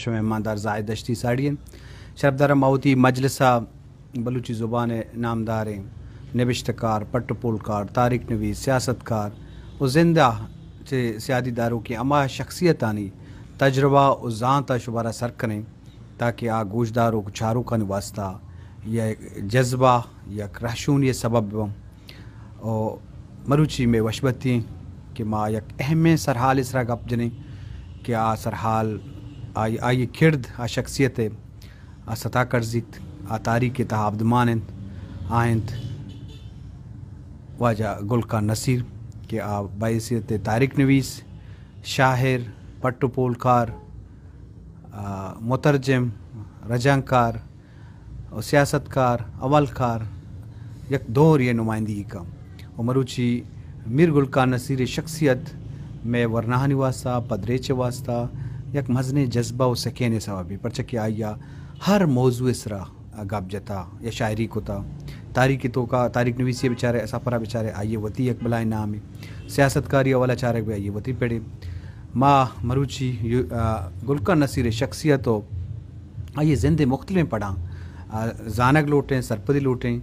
शुमार जायद दश्ती साड़ियन शरबदार माउती मजलसा बलूची ज़ुबान नामदारें नविश्तकार पटपोलकार तारिक नवी सियासतकार और जिंदा से सियादी दारों की अमा शख्सियत आनी तजर्बा और जहाँ का शुबारा सर करें ताकि आ गोशदारों को चारों का वास्ता या जज्बा या क्रहशून ये सबब और मरुची में वशबती कि माँ एक अहम सरहाल इसरा गप जने कि आ सरहाल आई kird आ शख्सियत आ satakarzit a tarikete a abdmanen aint वाजा गुल का नसीर के आप बासीत तारिक नवीस शाहिर पट्टपोलकार मुतरजम रजाकार और सियासतकार अवलकार यक दोहर यह नुमाइंदगी का और मरुचि मीर का नसीर शख्सियत में वरनाहनी वास्ता पदरेच वास्ता यक मजने जज्बा व सकेने सवाबी परचक आइया हर मौजू इसरा जता या शायरी कोता तारीख तो का तारीख नवीसी बेचारे असफरा बेचारे आइए वती यक बलाए नाम सियासतकारी वाला चारक भी आइए वती पेड़े माँ मरूची गुलका नसीर शख्सियत हो आइए जिंदे मुख्तल में पढ़ा जानक लौटें सरपदी लौटें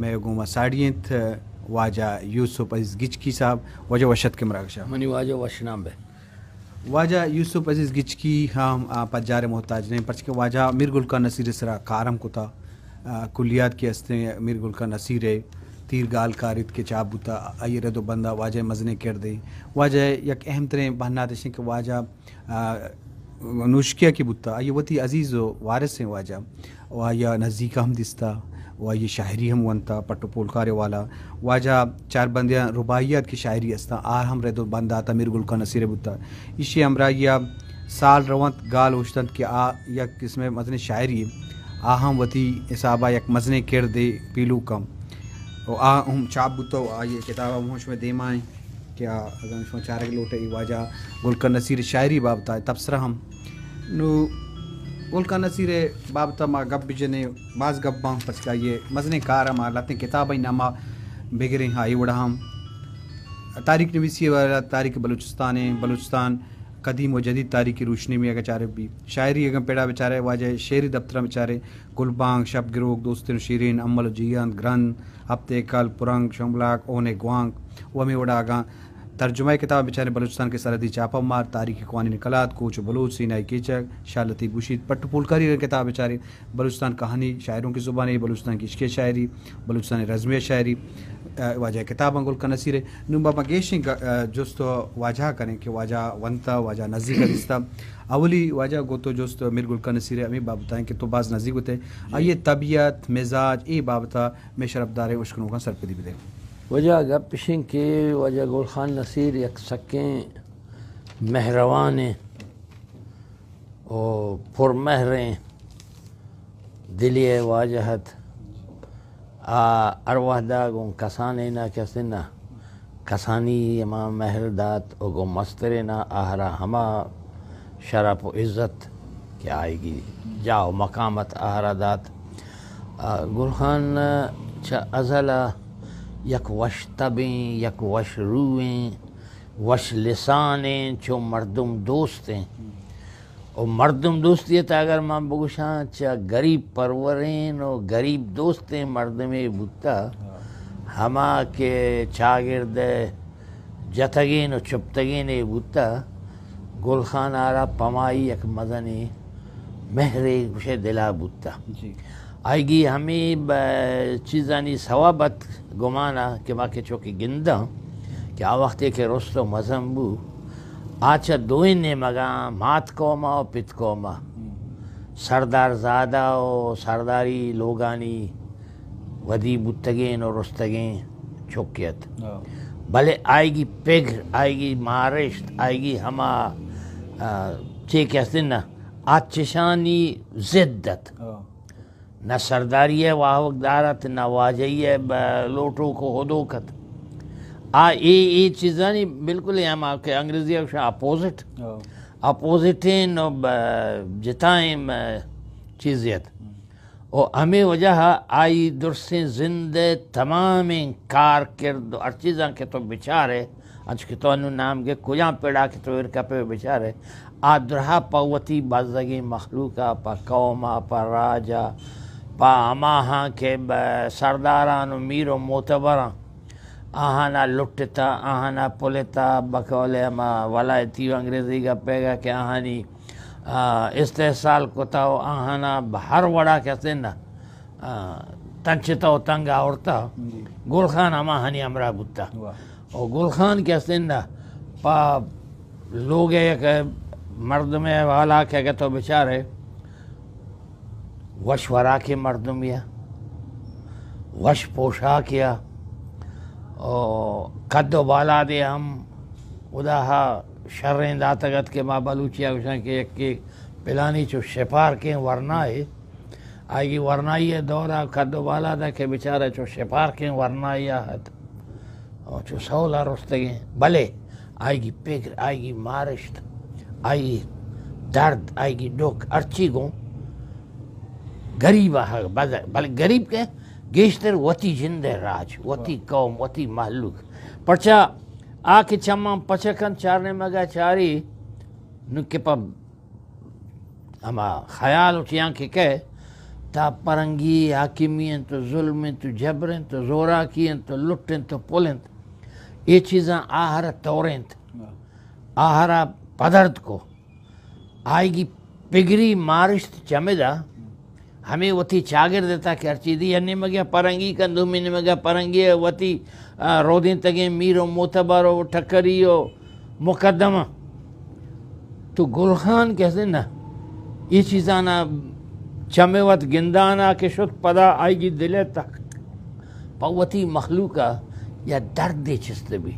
मैं गुमा साड़ियत वाजा यूसुफ अजीज गिचकी साहब वजह वशत के मराक शाह मनी वाजो वशनाम वाजा यूसुफ अजीज़ गिचकी हम पजार मोहताज नहीं पर के वाजा मिरगुल का नसीर सरा कारम कुता कुलियात के हस्ते गुल का नसीर है तीर गाल कारित के चाबूता अयर दो बंदा वाज मजने कर दे वाजह यक अहम तरह बहना देश के वाजा नुशकिया की बुत्ता ये वती अजीज़ वारिस हैं वाजा वाह नज़ीका हम दिस्ता वाजी शायरी हम वनता पट्टो पोलकारे वाला वाजा चार बंदियाँ रुबाइयात की शायरी अस्ता आर हम रेदो बंद आता मीर गुल का नसीर बुता इसी हमरा या साल रवंत गाल उश्तंत के आ या इसमें मजन शायरी आ हम वती इसाबा यक मजने केर दे पीलू कम और आ हम चाप बुतो आ ये किताब हम होश में दे माएँ क्या अगर चार लोटे वाजा गुलकर नसीर शायरी बाबता तबसरा हम नू උල්කන සිරේ බාබතම ගබ්බිජනේ මාස් ගබ්බාම් පස්කායේ මዝනේ කාරම नामा बिगरे हाँ ये उड़ा हम तारिक नवीसी वाला तारिक बलूचिस्तान है बलूचिस्तान कदीम व जदीद तारीख की रोशनी में अगर चारे भी शायरी अगर पेड़ा बेचारे वाजे शेरी दफ्तर में गुलबांग शब गिरोग दोस्तिन शीरीन अमल जियान ग्रंथ हफ्ते कल पुरंग शमलाक ओने ग्वांग वमी उड़ा आगा तर्जुमा किताब बेचारे बलूचिस्तान के सरहदी मार तारीख़ कवानी निकलात कोच बलूच सीनाई केचक शालती गुशीद पट्ट पुलकारी किताब बेचारे बलूचिस्तान कहानी शायरों की ज़ुबानी बलूचिस्तान की इश्के शायरी बलूचिस्तान रज़म शायरी वाजा किताब अंगुल का नसीर नुबा मगेश जोस्त वाजा करें कि वाजा वनता वाजा नजीक रिश्ता अवली वाजा गोतो जोस्त गुल का नसीर अमी बाबताएँ कि तो बाज़ नज़ीक होते आइए तबीयत मिजाज ए बाबता में शरफदार उश्कनों का सरपदी भी देखें वजह गप पिशिंग के वजह गुल खान नसीर यक सकें महरवान और पुरमहरें दिली वाजहत आ अरवाहदा गो कसाने ना कसिना कसानी यमा महरदात और गो मस्तरे ना आहरा हमा शराप इज़्ज़त क्या आएगी जाओ मकामत आहरा दात गुल खान अजला यक वश तबें यक वश रूएँ वश लिसानें छो मरदम दोस्तें और मरदम दोस्ती तो अगर मां बगुशा चा गरीब परवरें और गरीब दोस्तें मरदम बुता हमा के छागिरद जतगेन और चुपतगेन ए बुता गुलखान आरा पमाई यक मदनी मेहरे उसे दिला बुता आइगी हमी चीज़ानी सवाबत गुमाना कि मूंखे छोकी गिंदा कि आ के खे रोस्तो मज़म्बू आच दोइने मगा मात कौमा और पित कौमा सरदार ज़ादा और सरदारी लोगानी वदी बुतगेन और रुस्तगेन चौकीत हाँ। भले आएगी पिघ आएगी महाराष्ट्र आएगी हम चे कहते ना आचशानी जिद्दत हाँ। न सरदारी वाहवक दारत न वाजई लोटो को हदोकत आ ये ये चीज़ा नहीं बिल्कुल ही हम आपके अंग्रेजी अक्षर अपोजिट हाँ। अपोजिट अपोजिटें जिताएं चीज़ियत और हमें वजह आई दुरसें जिंद तमाम कार किरद हर चीज़ा के तो बिचार है अच के तो अनु नाम के कुया पेड़ा के तो इरका पे बिचार है आ दुरहा पवती बाजगी मखलूका पा कौमा पा राजा पा अमा सरदारान मीरो मोतबरा आहाना लुटता आहाना पुलता बकौले मा वलायती अंग्रेज़ी का पेगा के आहानी इस्तेसाल कुताओ आहाना हर वड़ा कहते ना तंचता तंग औरता गुल खान अमा हनी अमरा बुत्ता और गुल खान कहते ना पा लोग मर्द में वाला क्या कहते तो बेचारे वशवरा के या वश पोशा किया और कद वाला दे हम उदाह शर्रें दातगत के माँ बलूचिया उषा के के पिलानी चो शिपार के वरना है आएगी वरना ये दौरा कद बाला दा के बेचारा चो शिपार के वरना या हत और चो सौला गए भले आएगी पिघ आएगी मारिश आएगी दर्द आएगी दुख अर्ची गों गरीब आ गरीब के गेस्टर वती जिंदे राज वती हाँ। कौम वती महलुक पचा आ कि चम्मा पचकन चारने मग चारी नुके पब ख्याल उठिया के कह ता परंगी हाकिमी तो जुल्म तो जबरें तो जोरा की हैं तो लुटें तो पोलें ये चीज़ा आहार तोरें हाँ। आहारा पदर्द को आएगी पिगरी मारिश चमेदा हमें चागिर देता कि ಹಮಿ ಚಾಗಿರ್ದಕ್ಕೆ ಹರ್ಚಿದಿ ನಿಮಗೆ ಪರಂಗಿ ಕಂದುಮಿ ನಿಮಗೆ ಪರಂಗಿಯ ಒತ್ತಿ ರೋದಿನ ತಗೆ ಮೀರೋ ठकरी हो मुकदमा तो गुलखान कहते ना ये चीज़ा ना चमेवत गिंदाना के शुद्ध पदा आएगी दिले तक पवती का या दर्द दे चिस्ते भी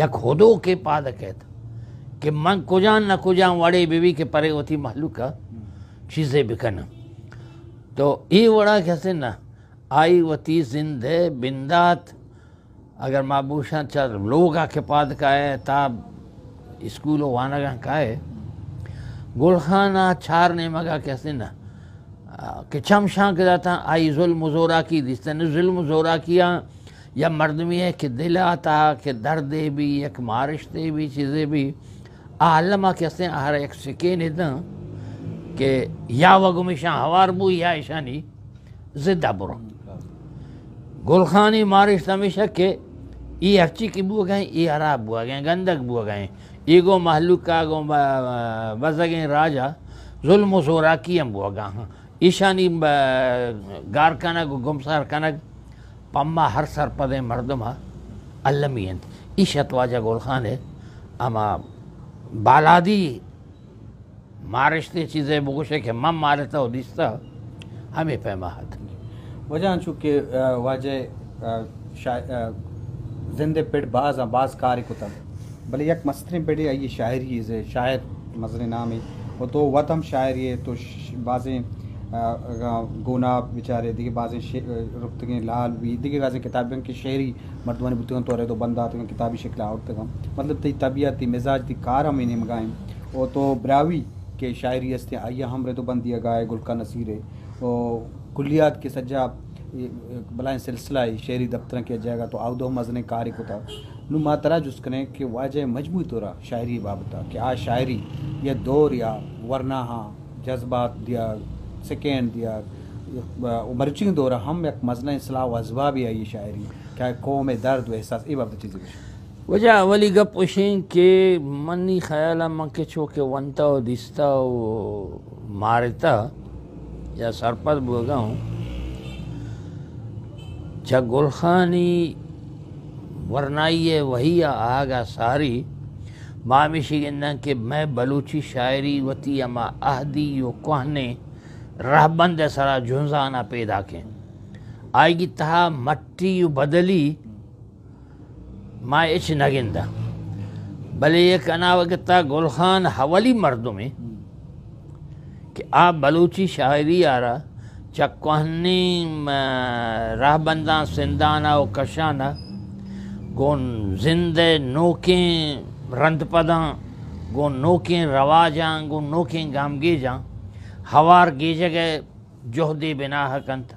या खोदो के पाद कहता कि मन कुजान न कुजान वाड़े बीवी के परे मखलू का हम्म। चीज़ें बिकना तो ई वड़ा कैसे ना आई वती जिंद है बिंदात अगर माबूशा चार लोग आके पाद का है ताब स्कूलों वाना का है गुलखाना छार ने मगा कैसे ना कि चमशां के जाता आई जुल्म जोरा की दिस्ते ने जुल्म जोरा किया या मर्दमी है कि दिल आता कि दर्द भी एक मारिश दे भी चीज़ें भी आलमा कैसे हर एक सिकेन इतना कि या हवार बु या ईशानी ज़िदा बुरा गुलखानी मारिश तमिशक के ई हफ्ची की बुआ गए ई हराब बुआ गए गंदक बुआ गए ईगो महलू कागो गए राजा जुल्म सोरा कियम बुआ गा ईशानी गार कनक गुमसार कनक पम्मा हर सर पदे मर्दम अल्लमी ईशत वाजा गुलखान है अमा बालादी මාර්ෂ්තේ චිසේ तो हमें पैमा මාරත ඔදිස්ත හමි वजह වජාංචුක්කේ වාජය जिंदे पेट बाज बाज कारी भले यक मस्तरी पेड़ आई शायरी इसे शायर मजरे नाम ही वो तो वतम शायरी है तो बाजें गोना बेचारे दिखे बाजें तक लाल भी दिखे बाजें किताबें की मरदानी मर्दवानी तो रहे तो बंदा आते किताबी शिकला और तक मतलब ती तबीयत थी मिजाज थी कार हम इन्हें मगाएं वो तो ब्रावी के शायरी हस्ते आइया हमरे तो बंदिया दिया गाए गुल का नसीरे और कुलियात के सज्जा बलाएँ सिलसिला शहरी दफ्तर किया जाएगा तो आउदो मजन कार कोता नु मातरा जुस्कने के वाजह हो रहा शायरी बाबता कि आ शायरी या दौर या वरना हाँ जज्बात दिया सेकेंड दिया मरचिंग दौरा हम एक मजना इसलाह अजबा भी आई शायरी क्या कौम दर्द एहसास ये बाबत चीज़ें वजह वाली गप उशीन के मनी ख्याल मके छो के वनता और दिस्ता हो मारता या सरपत बोगाऊं छ गुलखानी है वही आगा सारी मामिशी गिंदा के मैं बलूची शायरी वती अमा आहदी यो कहने रहबंद सरा झुंझाना पैदा के आएगी तहा मट्टी यू बदली मां इच नगिंदा भले ये कना वगता गुल खान हवली मर्दों में कि आप बलूची शायरी रहा चकवानी राह बंदा सिंदाना और कशाना गोन जिंदे रंद पदा गो नोके रवाजा गो नोके गामगे जा हवार गेज गए जोहदे बिना हकंत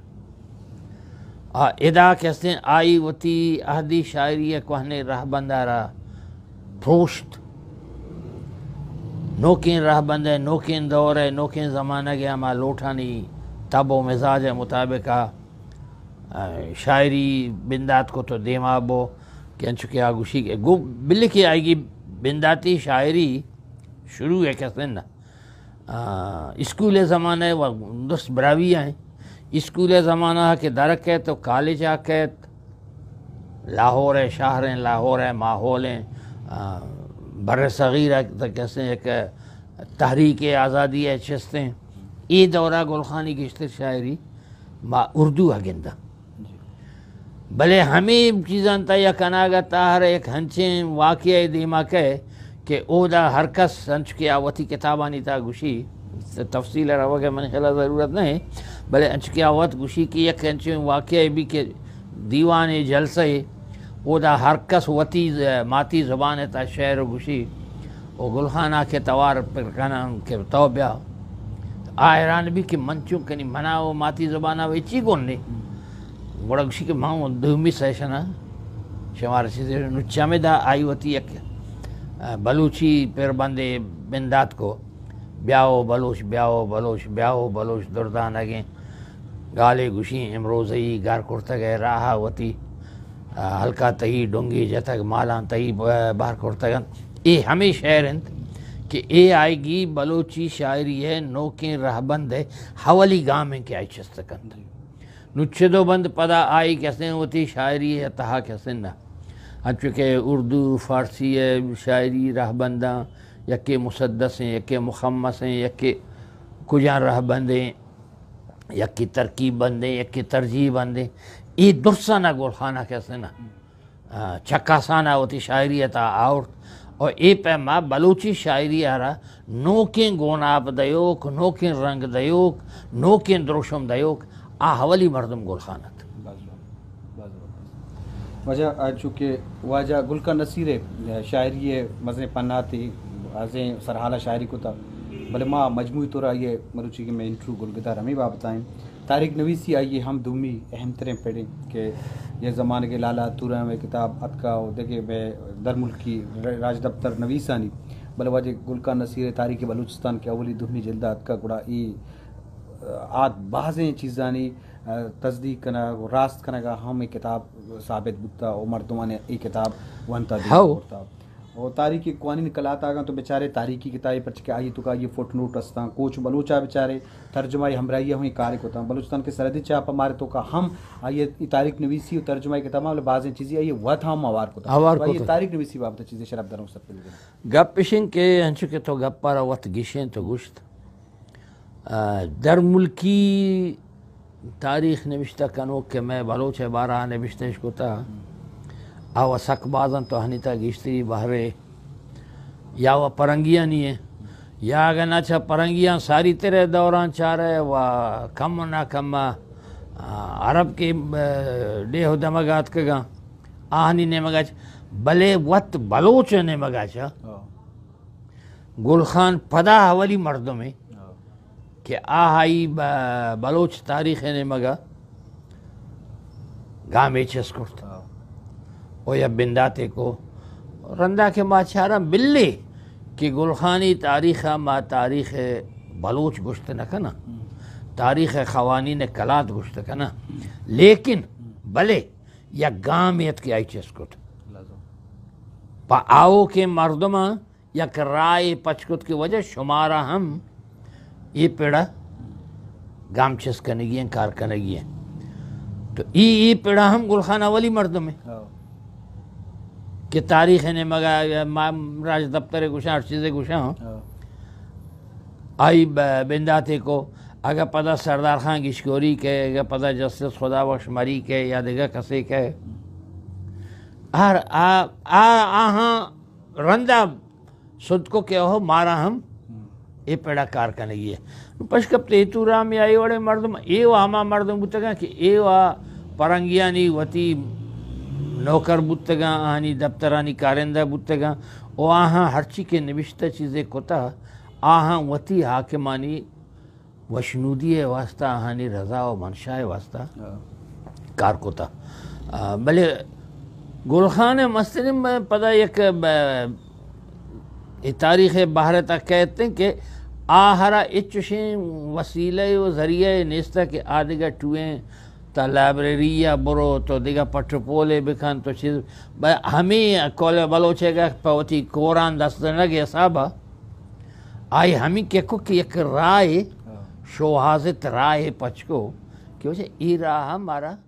यदा कहते हैं आई वती अहदी शायरी कहने राह बंदारा फ्रोश्त नोकिन राह बंद है नोकिन दौर है नोकिन ज़माना गया माँ लोठानी तब व मिजाज मुताबिक शायरी बिंदात को तो बो कह चुके आगुशी के गु बिल की आएगी बिंदाती शायरी शुरू है कहते हैं ना स्कूल ज़माना है वह दस बरावियाँ आएँ स्कूल ज़माना है कि दरक है तो कॉलेज है लाहौर है शहर तो हैं लाहौर है माहौल हैं बर सग़ीर तो कैसे एक तहरीक आज़ादी है शस्तें ये दौरा गुलखानी की शतर शायरी उर्दू है गिंदा भले हमें चीज़न तय कनागा ताहर एक हंसे वाक़ दिमाग है कि ओदा हरकस हंस हंच के आवती किताबानी था घुशी तफसील रहा मन ज़रूरत नहीं भले बल्कि गुशी कंहिं वाक़िए भी के दीवान जलसे वो हर हरकस वती माती ज़बान ता शहर गुशी वो गुलखाना के तवार पिरखाना के ब्या आयरान भी के मंचू कनी मना वो माती ज़बान ची कोन नहीं बड़ा गुशी के माऊ दूमी सहशन शमार नुच्चा में दा आई वती एक बलूची पेर बंदे बिंदात को ब्याओ बलोच ब्याओ बलोच ब्याओ बलोच दुर्दान अगें ಗಾಲೆ ಗುಷಿ ಎಮ್ರೋಜಯಿ गार ಕೊಡ್ತಾಗೆ ರಾಹಾವತಿ हल्का तई डोंगी ಜತಗ माला तई बार ಕೊಡ್ತಾಗ ये हमें शहर हैं कि ए आएगी बलोची शायरी है नोके रहबंद है हवली गाँव में क्या शस्तकंद नुच्छेदो बंद पदा आई कैसे होती शायरी है तहा कैसे न चूँकि उर्दू फारसी है शायरी रहबंदा यके मुसदस हैं यके मुखम्मस हैं यके कुजा रहबंद हैं यकी तरकीब बंदे यकी तरजीह बंदे ई दुरसाना गुलखाना कैसे ना चक्कासाना होती शायरी था और और ये पैमा बलूची शायरी आरा नोकें गोनाप दयोक नोकें रंग दयोक नोकें द्रोशम दयोक आ हवली मरदम गुलखाना वजह चूँकि वाजा गुल का नसीर शायरी मज़े पन्ना थी आज़ें सरहाला शायरी को था भले माँ मजमू तौर आइए मरुचि के मैं इंट्रू गुलगदा रमी बा बताएं तारिक नवीसी आइए हम दुमी अहम तरें पढ़ें कि यह ज़माने के लाला तुरा में किताब अतका हो देखे मैं दर मुल्क की राज दफ्तर नवीसानी भले वाजे गुलका नसीर तारीख बलूचिस्तान के अवली दुमी जल्दा अतका गुड़ा ई आद बाजें चीज़ानी तस्दीक करना रास्त का हम ये किताब साबित बुता और मर्दमा ने ये किताब वनता हाँ। और तारीख़ क़ानी निकलात आगा तो बेचारे तारीख़ी किताबें पर चिके आई तुका तो ये फोटो नोट अस्ता कोच बलोचा बेचारे तर्जुमा हमराइया हुई कारक होता तो। बलूचिस्तान के सरहदी चाप हमारे तो का हम आइए तारीख नवीसी और तर्जुमा किताब मतलब बाजें चीज़ें आइए वह था हम हवार को हवार तो। ये तारीख नवीसी बाबत चीज़ें शराब दरों सब गप पिशिंग के हंचु के तो गप पर वत गिशें तो गुश्त दर मुल्की तारीख नविश्ता कनो के मैं बलोच है बारह नविश्तेश को था ಯಾವ ಸಕ್ಬಾದ್ ಅಂತ ಹನಿತಾಗ ಇಸ್ತ್ರಿ नहीं ಯಾವ या अगर ना छा ಪರಂಗಿಯಾँ सारी तेरे दौरान चाह रहे व कम ना कम अरब के डे हो दमगात के कगा आहनी ने मगाच बले वत बलोच ने मगाचा हाँ। गुलखान पदा हवली मर्दों में हाँ। के आहाई बलोच तारीख ने मगा गामे छस्कुर्ता ओ या बिंदाते को रंदा के माचारा बिल्ली कि गुलखानी तारीख़ मा तारीख़ बलूच गुश्त न कना तारीख़ खवानी ने कलात गुश्त कना लेकिन भले या गामियत के आई चस्कुट आओ के मरदमा या राय पचकुत की वजह शुमारा हम ये पेड़ा गाम छिस गए कार गए तो ई पेड़ा हम गुलखाना वाली मर्द में हाँ। कि तारीख ने मगा राज दफ्तर गुशा चीज़ें गुशा हाँ। आई बिंदा थे को अगर पता सरदार खान गिशकोरी के अगर पता जस्टिस खुदा मरी के या देगा कसे के हर आ आ आहा रंदा सुद को क्या हो मारा हम हम्म। ये पेड़ा कार का नहीं है पश कब ते राम या ये वाले मर्दम ए आमा मर्दम बुतगा तो कि ए वा परंगिया वती नौकर बुतगा आनी दफ्तरानी कारिंदा बुतगा ओ आहाँ चीज़ के निविष्टा चीज़ें कोता आहाँ वती हाकिमानी वशनूदी वास्ता आहानी रजा और मनशाए वास्ता हाँ। कार कोता भले गुलखान मसलिम में पता एक तारीख़ बाहर तक कहते हैं कि आहरा इचुशें वसीले व जरिए नेस्ता के आदिगा टूएँ तो लाइब्रेरी या बुरो तो दिगा पटपोले बिखान तो चीज हमें कोले बलोचेगा पावती कोरान दस्तनगे साबा आई हमें के कुक एक राय शोहाजित राय पचको क्यों जे इरा हमारा